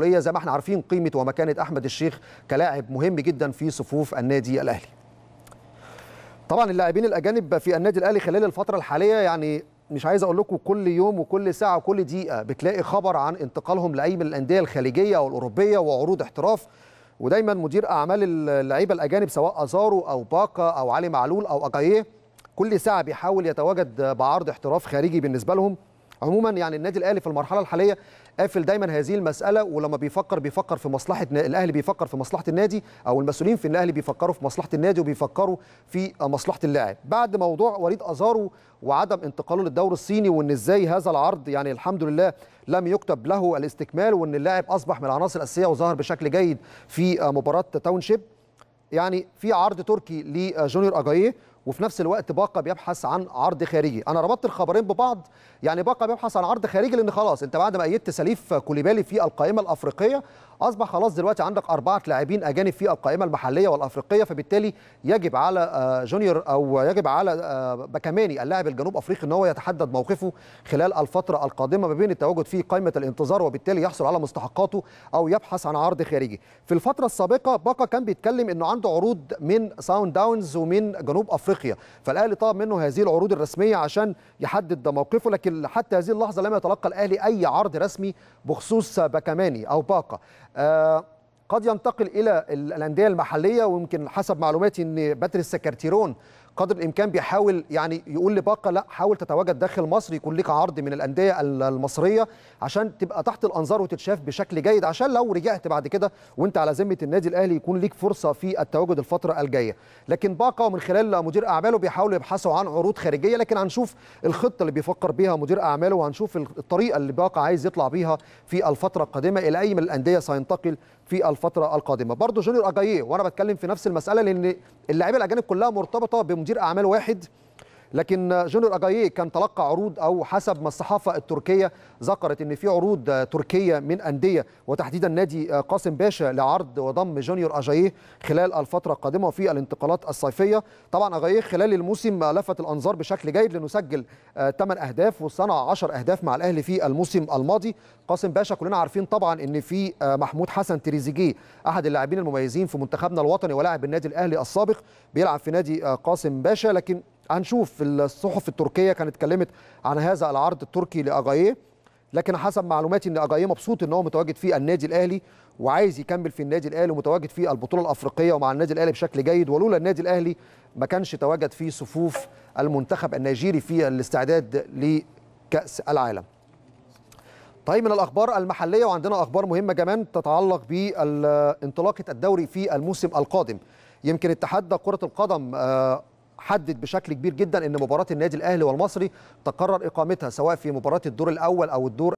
زي ما احنا عارفين قيمه ومكانه احمد الشيخ كلاعب مهم جدا في صفوف النادي الاهلي. طبعا اللاعبين الاجانب في النادي الاهلي خلال الفتره الحاليه يعني مش عايز اقول لكم كل يوم وكل ساعه وكل دقيقه بتلاقي خبر عن انتقالهم لاي من الانديه الخليجيه او الاوروبيه وعروض احتراف ودايما مدير اعمال اللعيبه الاجانب سواء ازارو او باكا او علي معلول او اجايه كل ساعه بيحاول يتواجد بعرض احتراف خارجي بالنسبه لهم عموما يعني النادي الاهلي في المرحله الحاليه قافل دايما هذه المساله ولما بيفكر بيفكر في مصلحه الاهلي بيفكر في مصلحه النادي او المسؤولين في الاهلي بيفكروا في مصلحه النادي وبيفكروا في مصلحه اللاعب بعد موضوع وليد ازارو وعدم انتقاله للدوري الصيني وان ازاي هذا العرض يعني الحمد لله لم يكتب له الاستكمال وان اللاعب اصبح من العناصر الاساسيه وظهر بشكل جيد في مباراه تاونشيب يعني في عرض تركي لجونيور اجايه وفي نفس الوقت باقه بيبحث عن عرض خارجي انا ربطت الخبرين ببعض يعني باقه بيبحث عن عرض خارجي لان خلاص انت بعد ما ايدت سليف كوليبالي في القائمه الافريقيه اصبح خلاص دلوقتي عندك اربعه لاعبين اجانب في القائمه المحليه والافريقيه فبالتالي يجب على آه، جونيور او يجب على آه، بكاماني اللاعب الجنوب افريقي ان هو يتحدد موقفه خلال الفتره القادمه ما بين التواجد في قائمه الانتظار وبالتالي يحصل على مستحقاته او يبحث عن عرض خارجي في الفتره السابقه باكا كان بيتكلم انه عنده عروض من ساوند داونز ومن جنوب افريقيا فالاهلي طلب منه هذه العروض الرسميه عشان يحدد موقفه لكن حتى هذه اللحظه لم يتلقى الاهلي اي عرض رسمي بخصوص باكاماني او باكا 呃。قد ينتقل الى الانديه المحليه ويمكن حسب معلوماتي ان بدر السكرتيرون قدر الامكان بيحاول يعني يقول لباقه لا حاول تتواجد داخل مصر يكون لك عرض من الانديه المصريه عشان تبقى تحت الانظار وتتشاف بشكل جيد عشان لو رجعت بعد كده وانت على ذمه النادي الاهلي يكون ليك فرصه في التواجد الفتره الجايه لكن باقه ومن خلال مدير اعماله بيحاولوا يبحثوا عن عروض خارجيه لكن هنشوف الخطه اللي بيفكر بيها مدير اعماله وهنشوف الطريقه اللي باقه عايز يطلع بيها في الفتره القادمه الى اي من الانديه سينتقل في الفتره القادمه برضو جونيور اجاييه وانا بتكلم في نفس المساله لان اللعيبه الاجانب كلها مرتبطه بمدير اعمال واحد لكن جونر أجاييه كان تلقى عروض أو حسب ما الصحافة التركية ذكرت أن في عروض تركية من أندية وتحديدا نادي قاسم باشا لعرض وضم جونيور أجاييه خلال الفترة القادمة وفي الانتقالات الصيفية طبعا أجاييه خلال الموسم لفت الأنظار بشكل جيد لأنه سجل 8 أهداف وصنع 10 أهداف مع الأهلي في الموسم الماضي قاسم باشا كلنا عارفين طبعا أن في محمود حسن تريزيجيه أحد اللاعبين المميزين في منتخبنا الوطني ولاعب النادي الأهلي السابق بيلعب في نادي قاسم باشا لكن هنشوف الصحف التركيه كانت اتكلمت عن هذا العرض التركي لاجايه لكن حسب معلوماتي ان اجايه مبسوط ان هو متواجد في النادي الاهلي وعايز يكمل في النادي الاهلي ومتواجد في البطوله الافريقيه ومع النادي الاهلي بشكل جيد ولولا النادي الاهلي ما كانش تواجد في صفوف المنتخب النيجيري في الاستعداد لكاس العالم. طيب من الاخبار المحليه وعندنا اخبار مهمه كمان تتعلق بانطلاقه الدوري في الموسم القادم. يمكن اتحاد كره القدم آه، حدد بشكل كبير جدا ان مباراه النادي الاهلي والمصري تقرر اقامتها سواء في مباراه الدور الاول او الدور